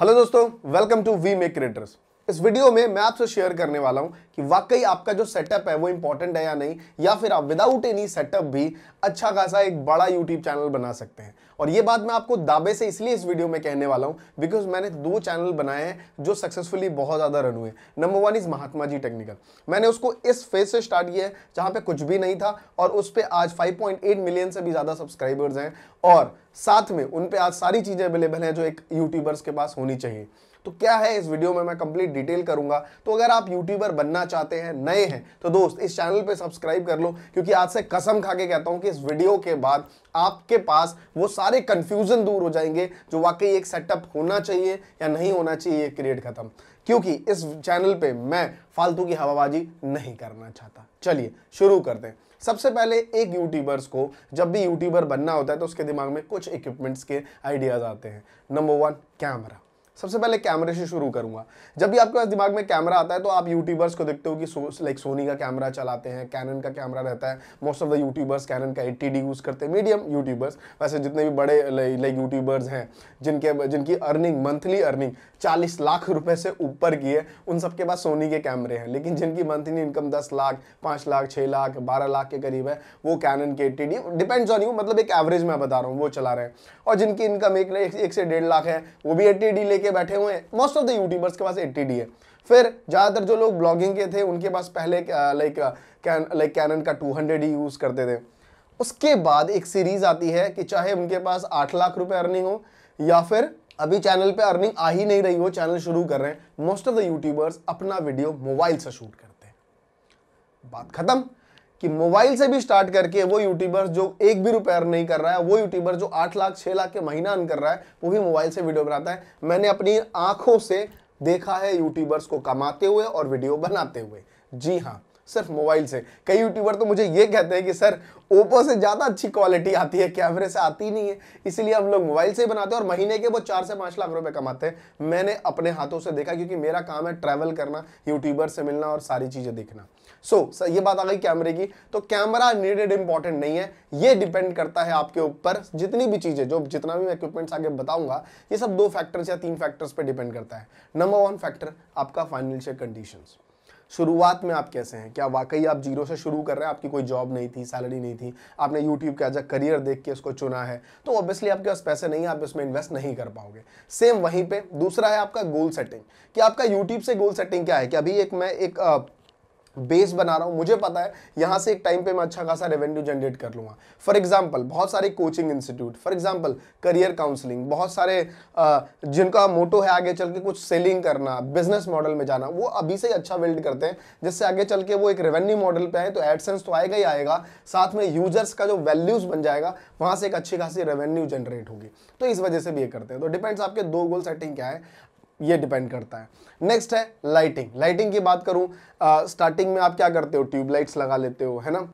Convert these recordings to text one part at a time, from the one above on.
hello दोस्तों welcome to we make creators इस video में मैं आपसे शेयर करने वाला हूं कि वाकई आपका जो सेटअप है वो इंपॉर्टेंट है या नहीं या फिर आप विदाउट एनी सेटअप भी अच्छा खासा एक बड़ा यूट्यूब चैनल बना सकते हैं और ये बात मैं आपको दाबे से इसलिए इस वीडियो में कहने वाला हूँ बिकॉज मैंने दो चैनल बनाए हैं जो सक्सेसफुली बहुत ज़्यादा रन हुए number one is Mahatma ji technical मैंने उसको इस फेज से स्टार्ट किया है जहाँ पर कुछ भी नहीं था और उस पर आज फाइव मिलियन से भी ज़्यादा सब्सक्राइबर्स हैं और साथ में उन पर आज सारी चीज़ें अवेलेबल हैं जो एक यूट्यूबर्स के पास होनी चाहिए तो क्या है इस वीडियो में मैं कंप्लीट डिटेल करूंगा तो अगर आप यूट्यूबर बनना चाहते हैं नए हैं तो दोस्त इस चैनल पे सब्सक्राइब कर लो क्योंकि आज से कसम खा के कहता हूं कि इस वीडियो के बाद आपके पास वो सारे कंफ्यूजन दूर हो जाएंगे जो वाकई एक सेटअप होना चाहिए या नहीं होना चाहिए ये क्रिएट खत्म क्योंकि इस चैनल पे मैं फालतू की हवाबाजी नहीं करना चाहता चलिए शुरू करते हैं सबसे पहले एक यूट्यूबर्स को जब भी यूट्यूबर बनना होता है तो उसके दिमाग में कुछ इक्विपमेंट्स के आइडियाज़ आते हैं नंबर वन कैमरा सबसे पहले कैमरे से शुरू करूंगा जब भी आपके पास दिमाग में कैमरा आता है तो आप यूट्यूबर्स को देखते हो कि सो, लाइक सोनी का कैमरा चलाते हैं कैनन का कैमरा रहता है most of the YouTubers Canon का एट्टी डी यूज़ करते हैं मीडियम यूट्यूबर्स वैसे जितने भी बड़े लाइक यूट्यूबर्स हैं जिनके जिनकी अर्निंग मंथली अर्निंग चालीस लाख रुपये से ऊपर की है उन सबके पास सोनी के कैमरे हैं लेकिन जिनकी मंथली इनकम दस लाख पाँच लाख छः लाख बारह लाख के करीब है वो कैनन के eighty D depends on you मतलब एक एवरेज मैं बता रहा हूँ वो चला रहे हैं और जिनकी इनकम एक, एक से डेढ़ लाख है वो भी एट्टी डी लेके लेके बैठे हुए हैं मोस्ट ऑफ द यूट्यूबर्स के पास एट्टी है फिर ज़्यादातर जो लोग ब्लॉगिंग के थे उनके पास पहले लाइक लाइक कैनन का 200 ही यूज़ करते थे उसके बाद एक सीरीज़ आती है कि चाहे उनके पास आठ लाख रुपये अर्निंग हो या फिर अभी चैनल पर अर्निंग आ ही नहीं रही हो चैनल शुरू कर रहे हैं मोस्ट ऑफ द यूट्यूबर्स अपना वीडियो मोबाइल से शूट करते हैं बात खत्म कि मोबाइल से भी स्टार्ट करके वो यूट्यूबर्स जो एक भी रुपये नहीं कर रहा है वो यूट्यूबर जो आठ लाख छः लाख के महीना अन कर रहा है वो भी मोबाइल से वीडियो बनाता है मैंने अपनी आंखों से देखा है यूट्यूबर्स को कमाते हुए और वीडियो बनाते हुए जी हाँ सिर्फ मोबाइल से कई यूट्यूबर तो मुझे ये कहते हैं कि सर ओप्पो से ज़्यादा अच्छी क्वालिटी आती है कैमरे से आती नहीं है इसीलिए हम लोग मोबाइल से ही बनाते हैं और महीने के वो चार से पाँच लाख रुपए कमाते हैं मैंने अपने हाथों से देखा क्योंकि मेरा काम है ट्रैवल करना यूट्यूबर से मिलना और सारी चीज़ें देखना सो so, ये बात आ गई कैमरे की तो कैमरा नीडेड इंपॉर्टेंट नहीं है ये डिपेंड करता है आपके ऊपर जितनी भी चीज़ें जो जितना भी मैं इक्विपमेंट्स आगे बताऊंगा ये सब दो फैक्टर्स या तीन फैक्टर्स पे डिपेंड करता है नंबर वन फैक्टर आपका फाइनेंशियल कंडीशन शुरुआत में आप कैसे हैं क्या वाकई आप जीरो से शुरू कर रहे हैं आपकी कोई जॉब नहीं थी सैलरी नहीं थी आपने यूट्यूब का एज अ करियर देख के उसको चुना है तो ऑब्वियसली आपके पास पैसे नहीं आप उसमें इन्वेस्ट नहीं कर पाओगे सेम वहीं पे दूसरा है आपका गोल सेटिंग कि आपका यूट्यूब से गोल सेटिंग क्या है कि अभी एक मैं एक बेस बना रहा हूँ मुझे पता है यहाँ से एक टाइम पे मैं अच्छा खासा रेवेन्यू जनरेट कर लूँगा फॉर एग्जाम्पल बहुत सारे coaching institute for example career counselling बहुत सारे जिनका मोटो है आगे चल के कुछ सेलिंग करना बिजनेस मॉडल में जाना वो अभी से अच्छा बिल्ड करते हैं जिससे आगे चल के वो एक रेवेन्यू मॉडल पर आए तो एडसेंस तो आएगा ही आएगा साथ में यूजर्स का जो वैल्यूज़ बन जाएगा वहां से एक अच्छी खासी रेवेन्यू जनरेट होगी तो इस वजह से भी ये करते हैं तो डिपेंड्स आपके दो गोल सेटिंग क्या है ये डिपेंड करता है नेक्स्ट है लाइटिंग लाइटिंग की बात करूं स्टार्टिंग में आप क्या करते हो ट्यूबलाइट्स लगा लेते हो है ना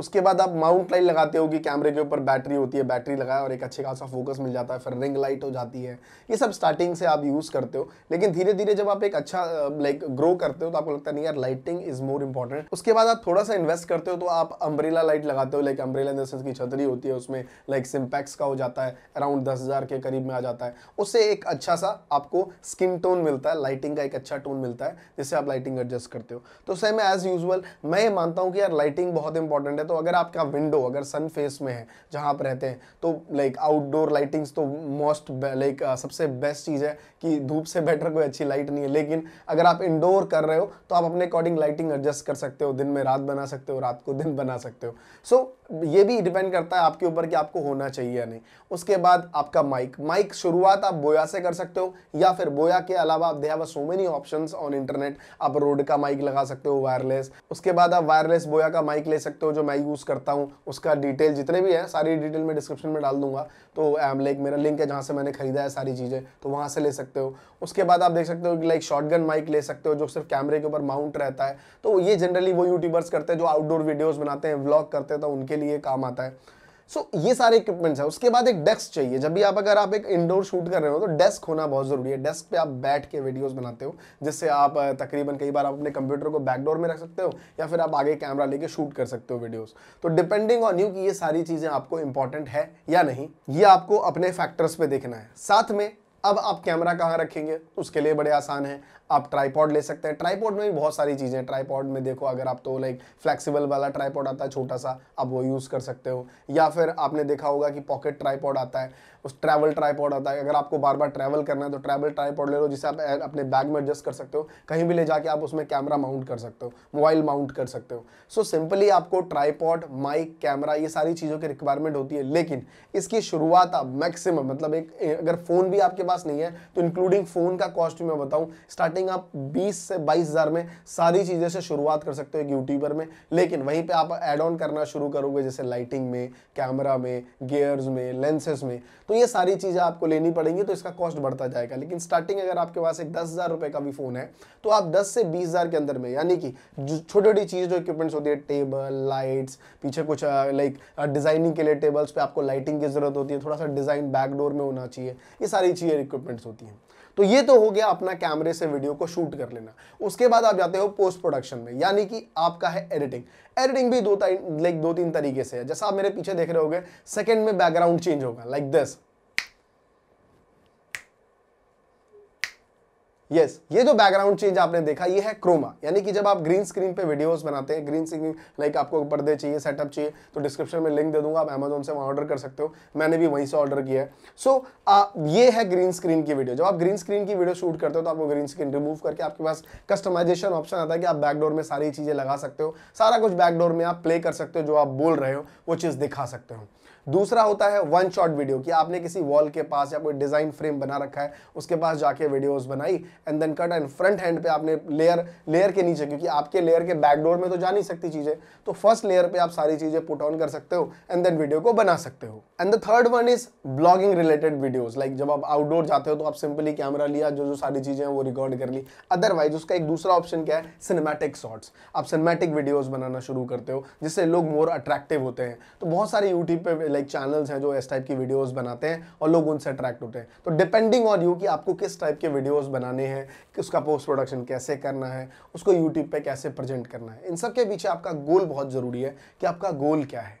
उसके बाद आप माउंट लाइट लगाते हो कि कैमरे के ऊपर बैटरी होती है बैटरी लगाया और एक अच्छे खासा फोकस मिल जाता है फिर रिंग लाइट हो जाती है ये सब स्टार्टिंग से आप यूज़ करते हो लेकिन धीरे धीरे जब आप एक अच्छा लाइक ग्रो करते हो तो आपको लगता है नहीं यार लाइटिंग इज़ मोर इंपॉर्टेंट उसके बाद आप थोड़ा सा इन्वेस्ट करते हो तो आप अम्ब्रेला लाइट लगाते हो लाइक अम्ब्रेला इन की छतरी होती है उसमें लाइक सिम्पैक्स का हो जाता है अराउंड दस हज़ार के करीब में आ जाता है उससे एक अच्छा सा आपको स्किन टोन मिलता है लाइटिंग का एक अच्छा टोन मिलता है जिससे आप लाइटिंग एडजस्ट करते हो तो सेम एज़ यूजल मैं ये मानता हूँ कि यार लाइटिंग बहुत इंपॉर्टेंट है तो अगर आपका विंडो अगर सन फेस में है जहाँ आप रहते हैं तो लाइक आउटडोर लाइटिंग्स तो मोस्ट लाइक uh, सबसे बेस्ट चीज़ है कि धूप से बेटर कोई अच्छी लाइट नहीं है लेकिन अगर आप इंडोर कर रहे हो तो आप अपने अकॉर्डिंग लाइटिंग एडजस्ट कर सकते हो दिन में रात बना सकते हो रात को दिन बना सकते हो सो so, ये भी डिपेंड करता है आपके ऊपर कि आपको होना चाहिए या नहीं उसके बाद आपका माइक माइक शुरुआत आप बोया से कर सकते हो या फिर बोया के अलावा आप देव so many option on internet आप रोड का माइक लगा सकते हो वायरलेस उसके बाद आप वायरलेस बोया का माइक ले सकते हो जो मैं यूज़ करता हूँ उसका डिटेल जितने भी है सारी डिटेल मैं डिस्क्रिप्शन में डाल दूंगा तो लाइक मेरा लिंक है जहाँ से मैंने खरीदा है सारी चीज़ें तो वहाँ से ले सकते हो उसके बाद आप देख सकते हो कि लाइक शॉटगन माइक ले सकते हो जो सिर्फ कैमरे के ऊपर माउंट रहता है तो ये जनरली वो यूट्यूबर्स करते हैं जो आउटडोर वीडियोज़ बनाते हैं व्लॉग करते हैं तो उनके लिए काम आता है सो so, ये सारे इक्विपमेंट्स है उसके बाद एक डेस्क चाहिए जब भी आप अगर आप एक इंडोर शूट कर रहे हो तो डेस्क होना बहुत ज़रूरी है डेस्क पे आप बैठ के वीडियोस बनाते हो जिससे आप तकरीबन कई बार आप अपने कंप्यूटर को बैकडोर में रख सकते हो या फिर आप आगे कैमरा लेके शूट कर सकते हो वीडियोस तो डिपेंडिंग ऑन यू कि ये सारी चीज़ें आपको इंपॉर्टेंट है या नहीं ये आपको अपने फैक्टर्स पर देखना है साथ में अब आप कैमरा कहाँ रखेंगे उसके लिए बड़े आसान है आप ट्राईपॉड ले सकते हैं ट्राईपॉड में भी बहुत सारी चीज़ें हैं ट्राईपॉड में देखो अगर आप तो लाइक फ्लेक्सिबल वाला ट्राईपॉड आता है छोटा सा आप वो यूज़ कर सकते हो या फिर आपने देखा होगा कि पॉकेट ट्राईपॉड आता है उस ट्रैवल ट्राईपॉड आता है अगर आपको बार बार ट्रैवल करना है तो ट्रैवल ट्राईपॉड ले लो जिसे आप अपने बैग में एडजस्ट कर सकते हो कहीं भी ले जाके आप उसमें कैमरा माउंट कर सकते हो मोबाइल माउंट कर सकते हो सो सिंपली आपको ट्राईपॉड माइक कैमरा ये सारी चीज़ों की रिक्वायरमेंट होती है लेकिन इसकी शुरुआत आप मैक्सिमम मतलब एक अगर फ़ोन भी आपके पास नहीं है तो इंक्लूडिंग फ़ोन का कॉस्ट मैं बताऊं स्टार्टिंग आप 20 से 22000 में सारी चीज़ें से शुरुआत कर सकते हो एक यूट्यूबर में लेकिन वहीं पर आप एड ऑन करना शुरू करोगे जैसे लाइटिंग में कैमरा में गेयर्स में लेंसेज में तो ये सारी चीज़ें आपको लेनी पड़ेंगी तो इसका कॉस्ट बढ़ता जाएगा लेकिन स्टार्टिंग अगर आपके पास एक दस हज़ार का भी फ़ोन है तो आप दस से बीस हज़ार के अंदर में यानी कि छोटी छोटी चीज़ जो इक्विपमेंट्स होती है टेबल लाइट्स पीछे कुछ लाइक डिज़ाइनिंग के लिए टेबल्स पे आपको लाइटिंग की ज़रूरत होती है थोड़ा सा डिज़ाइन बैकडोर में होना चाहिए ये सारी चीज़ें प्रोफेशनल इक्विपमेंट्स होती हैं तो ये तो हो गया अपना कैमरे से वीडियो को शूट कर लेना उसके बाद आप जाते हो पोस्ट प्रोडक्शन में यानी कि आपका है एडिटिंग एडिटिंग भी दो लाइक दो तीन तरीके से है जैसा आप मेरे पीछे देख रहे हो गए सेकेंड में बैकग्राउंड चेंज होगा like like this yes yes, ये जो बैकग्राउंड चीज आपने देखा ये है क्रोमा यानी कि जब आप ग्रीन स्क्रीन पे वीडियोस बनाते हैं ग्रीन स्क्रीन लाइक आपको पर्दे चाहिए सेटअप चाहिए तो डिस्क्रिप्शन में लिंक दे दूंगा आप अमेजोन से वहाँ ऑर्डर कर सकते हो मैंने भी वहीं से ऑर्डर किया है सो so, ये है ग्रीन स्क्रीन की वीडियो जब आप ग्रीन स्क्रीन की वीडियो शूट करते हो तो आपको ग्रीन स्क्रीन रिमूव करके आपके पास कस्टमाइजेशन ऑप्शन आता है कि आप बैकडोर में सारी चीज़ें लगा सकते हो सारा कुछ बैकडोर में आप प्ले कर सकते हो जो आप बोल रहे हो वो चीज़ दिखा सकते हो दूसरा होता है वन शॉट वीडियो कि आपने किसी वॉल के पास या कोई डिज़ाइन फ्रेम बना रखा है उसके पास जाके वीडियोस बनाई and then cut and front hand पे आपने लेयर लेयर के नीचे क्योंकि आपके लेयर के बैकडोर में तो जा नहीं सकती चीज़ें तो फर्स्ट लेयर पे आप सारी चीज़ें पुट ऑन कर सकते हो एंड देन वीडियो को बना सकते हो and the third one is blogging related videos like जब आप आउटडोर जाते हो तो आप सिंपली कैमरा लिया जो जो सारी चीज़ें हैं वो रिकॉर्ड कर ली अदरवाइज उसका एक दूसरा ऑप्शन क्या है सिनेमैटिक शॉर्ट्स आप सिनेमैटिक वीडियोज़ बनाना शुरू करते हो जिससे लोग मोर अट्रैक्टिव होते हैं तो बहुत सारे यूट्यूब पे लाइक चैनल्स हैं जो इस टाइप की वीडियोस बनाते हैं और लोग उनसे अट्रैक्ट होते हैं तो डिपेंडिंग ऑन यू कि आपको किस टाइप के वीडियोस बनाने हैं कि उसका पोस्ट प्रोडक्शन कैसे करना है उसको यूट्यूब पे कैसे प्रेजेंट करना है इन सब के पीछे आपका गोल बहुत ज़रूरी है कि आपका गोल क्या है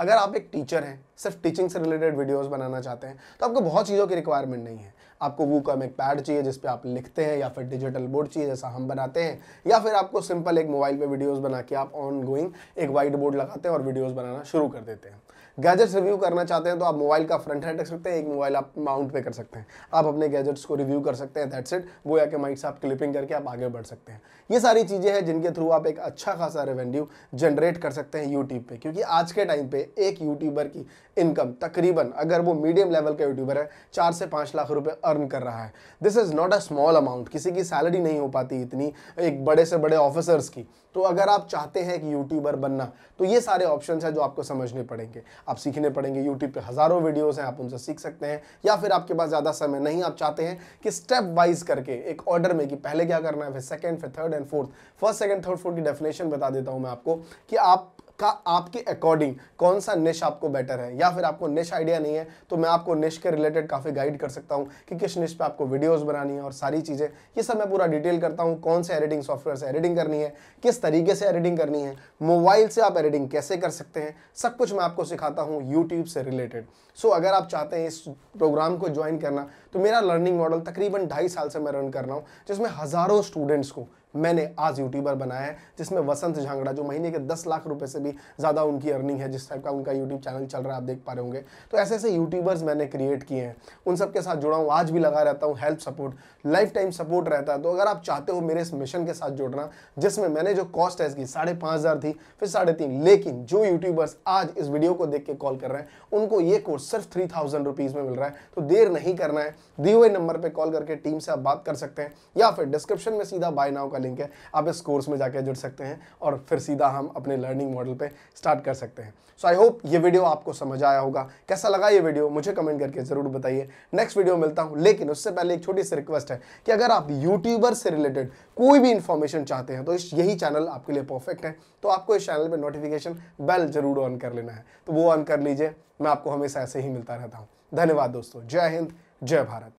अगर आप एक टीचर हैं सिर्फ टीचिंग से रिलेटेड वीडियोस बनाना चाहते हैं तो आपको बहुत चीज़ों की रिक्वायरमेंट नहीं है आपको वो कम एक पैड चाहिए जिस आप लिखते हैं या फिर डिजिटल बोर्ड चाहिए जैसा हम बनाते हैं या फिर आपको सिंपल एक मोबाइल पे वीडियोस बना के आप ऑन गोइंग एक वाइट बोर्ड लगाते हैं और वीडियोस बनाना शुरू कर देते हैं गैजेट्स रिव्यू करना चाहते हैं तो आप मोबाइल का फ्रंट हैंड रख सकते हैं एक मोबाइल आप माउंट पे कर सकते हैं आप अपने गैजेट्स को रिव्यू कर सकते हैं दैट्स इट वो या के माइट से आप क्लिपिंग करके आप आगे बढ़ सकते हैं ये सारी चीज़ें हैं जिनके थ्रू आप एक अच्छा खासा रेवेन्यू जनरेट कर सकते हैं यूट्यूब पर क्योंकि आज के टाइम पर एक यूट्यूबर की इनकम तकरीबन अगर वो मीडियम लेवल का यूट्यूबर है चार से पाँच लाख रुपये अर्न कर रहा है this is not a small amount किसी की सैलरी नहीं हो पाती इतनी एक बड़े से बड़े ऑफिसर्स की तो अगर आप चाहते हैं कि यूट्यूबर बनना तो ये सारे ऑप्शन हैं जो आपको समझने पड़ेंगे आप सीखने पड़ेंगे यूट्यूब पे हज़ारों वीडियोस हैं आप उनसे सीख सकते हैं या फिर आपके पास ज़्यादा समय नहीं आप चाहते हैं कि स्टेप वाइज करके एक ऑर्डर में कि पहले क्या करना है फिर सेकेंड फिर third and fourth first second third fourth की डेफिनेशन बता देता हूँ मैं आपको कि आप का आपके अकॉर्डिंग कौन सा निश आपको बेटर है या फिर आपको निश आइडिया नहीं है तो मैं आपको निश के रिलेटेड काफ़ी गाइड कर सकता हूँ कि किस निश पे आपको वीडियोस बनानी है और सारी चीज़ें ये सब मैं पूरा डिटेल करता हूँ कौन से एडिटिंग सॉफ्टवेयर से एडिटिंग करनी है किस तरीके से एडिटिंग करनी है मोबाइल से आप एडिटिंग कैसे कर सकते हैं सब कुछ मैं आपको सिखाता हूँ यूट्यूब से रिलेटेड सो so, अगर आप चाहते हैं इस प्रोग्राम को ज्वाइन करना तो मेरा लर्निंग मॉडल तकरीबन ढाई साल से मैं रन कर रहा हूँ जिसमें हज़ारों स्टूडेंट्स को मैंने आज यूट्यूबर बनाया है जिसमें वसंत झांगड़ा जो महीने के दस लाख रुपए से भी ज़्यादा उनकी अर्निंग है जिस टाइप का उनका यूट्यूब चैनल चल रहा है आप देख पा रहे होंगे तो ऐसे ऐसे यूट्यूबर्स मैंने क्रिएट किए हैं उन सब के साथ जुड़ा हूँ आज भी लगा रहता हूँ help support life time support रहता है तो अगर आप चाहते हो मेरे इस मिशन के साथ जुड़ना जिसमें मैंने जो कॉस्ट है इसकी साढ़े हज़ार थी फिर साढ़े तीन लेकिन जो यूट्यूबर्स आज इस वीडियो को देख के कॉल कर रहे हैं उनको ये कोर्स सिर्फ थ्री थाउजेंड रुपीज़ में मिल रहा है तो देर नहीं करना है दिए हुए नंबर पर कॉल करके टीम से आप बात कर सकते हैं या फिर डिस्क्रिप्शन में सीधा बाय नाउ लिंक है आप इस कोर्स में जाकर जुड़ सकते हैं और फिर सीधा हम अपने लर्निंग मॉडल पर स्टार्ट कर सकते हैं सो आई होप ये वीडियो आपको समझ आया होगा कैसा लगा ये वीडियो मुझे कमेंट करके ज़रूर बताइए नेक्स्ट वीडियो मिलता हूँ लेकिन उससे पहले एक छोटी सी रिक्वेस्ट है कि अगर आप यूट्यूबर से रिलेटेड कोई भी इन्फॉर्मेशन चाहते हैं तो इस यही चैनल आपके लिए परफेक्ट है तो आपको इस चैनल पर नोटिफिकेशन बेल जरूर ऑन कर लेना है तो वो ऑन कर लीजिए मैं आपको हमेशा ऐसे ही मिलता रहता हूँ धन्यवाद दोस्तों जय हिंद जय भारत